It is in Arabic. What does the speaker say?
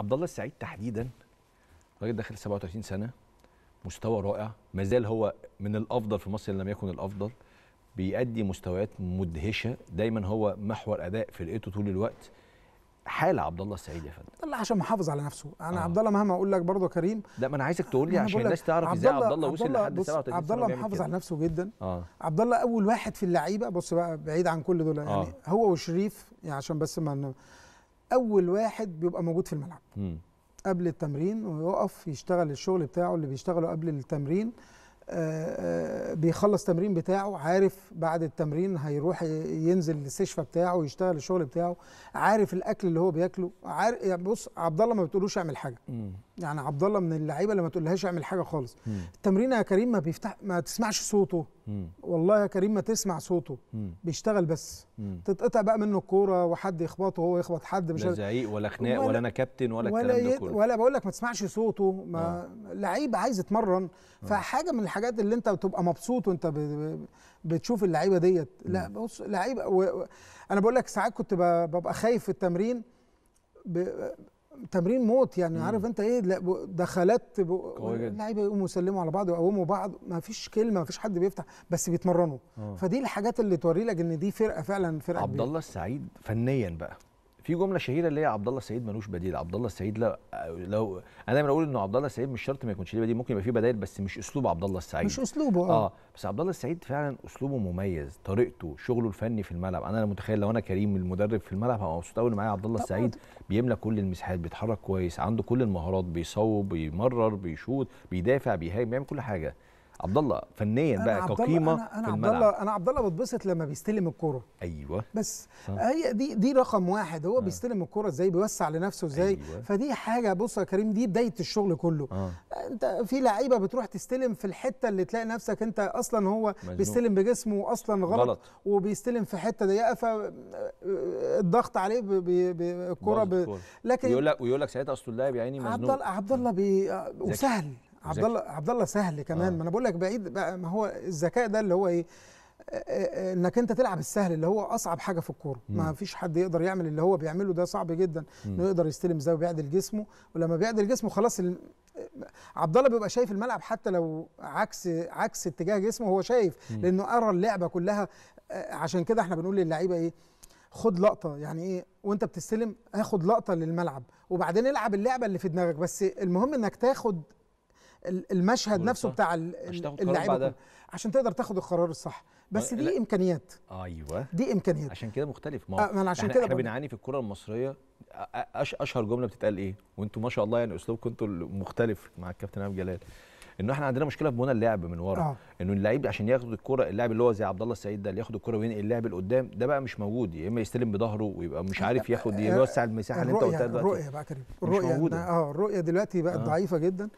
عبد الله السعيد تحديدا راجل داخل 37 سنه مستوى رائع ما زال هو من الافضل في مصر ان لم يكن الافضل بيأدي مستويات مدهشه دايما هو محور اداء فرقته طول الوقت حال عبد الله السعيد يا فندم عبد الله عشان محافظ على نفسه انا آه. عبد الله مهما اقول لك برضه كريم لا ما انا عايزك تقول لي عشان الناس تعرف ازاي عبد الله وصل لحد 37 عبد الله محافظ على نفسه جدا آه. عبد الله اول واحد في اللعيبه بص بقى بعيد عن كل دول يعني آه. هو وشريف يعني عشان بس ما اول واحد بيبقى موجود في الملعب م. قبل التمرين ويقف يشتغل الشغل بتاعه اللي بيشتغله قبل التمرين آه، آه، بيخلص تمرين بتاعه عارف بعد التمرين هيروح ينزل الاستشفى بتاعه ويشتغل الشغل بتاعه عارف الاكل اللي هو بياكله عارف يعني بص عبد الله ما بتقولوش اعمل حاجه مم. يعني عبد الله من اللعيبه اللي ما تقولهاش اعمل حاجه خالص مم. التمرين يا كريم ما بيفتح ما تسمعش صوته والله يا كريم ما تسمع صوته مم. بيشتغل بس مم. تتقطع بقى منه الكوره وحد يخبطه وهو يخبط حد مش لا زعيق ولا خناق ولا, ولا انا كابتن ولا, ولا الكلام ده كله ولا بقول لك ما تسمعش صوته ما آه. لعيب عايز يتمرن آه. فحاجه من الحاجات اللي انت بتبقى مبسوط وانت بتشوف اللعيبه ديت لا بص لعيبه و... انا بقول لك ساعات كنت ببقى خايف في التمرين ب... تمرين موت يعني مم. عارف انت ايه دخلات اللعيبه يقوموا يسلموا على بعض ويقوموا بعض ما فيش كلمه ما فيش حد بيفتح بس بيتمرنوا أوه. فدي الحاجات اللي توري لك ان دي فرقه فعلا فرقه عبد الله السعيد فنيا بقى في جمله شهيره اللي هي عبد الله السعيد ملوش بديل عبد الله السعيد لا لو انا دايما اقول انه عبد الله السعيد مش شرط ما يكونش ليه بديل ممكن يبقى فيه بدائل بس مش اسلوب عبد الله السعيد مش اسلوبه اه, آه بس عبد الله السعيد فعلا اسلوبه مميز طريقته شغله الفني في الملعب انا متخيل لو انا كريم المدرب في الملعب هبقى مبسوط قوي معايا عبد الله السعيد بيملى كل المساحات بيتحرك كويس عنده كل المهارات بيصوب بيمرر بيشوط بيدافع بيهاجم بيعمل كل حاجه عبد الله فنيا بقى كقيمه أنا أنا في الملعب عبد الله انا عبد الله بتبسط لما بيستلم الكوره ايوه بس هي دي دي رقم واحد هو آه. بيستلم الكوره ازاي بيوسع لنفسه ازاي أيوة. فدي حاجه بص يا كريم دي بدايه الشغل كله آه. انت في لعيبه بتروح تستلم في الحته اللي تلاقي نفسك انت اصلا هو مجنوب. بيستلم بجسمه اصلا غلط, غلط وبيستلم في حته ضيقه فالضغط عليه الكوره ب... لكن ويقول لك ويقول لك ساعتها اصل اللاعب يا عيني مجنون عبد الله عبد الله بي... وسهل عبد الله عبد الله سهل كمان آه. ما انا بقول لك بعيد بقى ما هو الذكاء ده اللي هو ايه آه، آه، آه، انك انت تلعب السهل اللي هو اصعب حاجه في الكوره ما فيش حد يقدر يعمل اللي هو بيعمله ده صعب جدا انه يقدر يستلم زي وبيعدل جسمه ولما بيعدل جسمه خلاص ال... عبد الله بيبقى شايف الملعب حتى لو عكس عكس اتجاه جسمه هو شايف لانه قرا اللعبه كلها عشان كده احنا بنقول للعيبه ايه خد لقطه يعني ايه وانت بتستلم هاخد لقطه للملعب وبعدين العب اللعبه اللي في دماغك بس المهم انك تاخد المشهد نفسه بتاع اللعيبه عشان تقدر تاخد القرار الصح بس دي لا. امكانيات ايوه دي امكانيات عشان كده مختلف ما, آه ما أنا كده احنا بنعاني في الكره المصريه أش اشهر جمله بتتقال ايه وانتم ما شاء الله يعني اسلوبكم انتوا مختلف مع الكابتن امام جلال انه احنا عندنا مشكله في بنى اللعب من ورا آه. انه اللعيب عشان ياخد الكره اللاعب اللي هو زي عبد الله السعيد ده اللي ياخد الكره وينقل اللاعب لقدام ده بقى مش موجود يا اما يستلم بظهره ويبقى مش عارف آه، ياخد يوسع آه، المساحه اللي انت قلتها دلوقتي الرؤيه بقى كريم الرؤيه اه الرؤيه دلوقتي بقت آه. ضعيفه جدا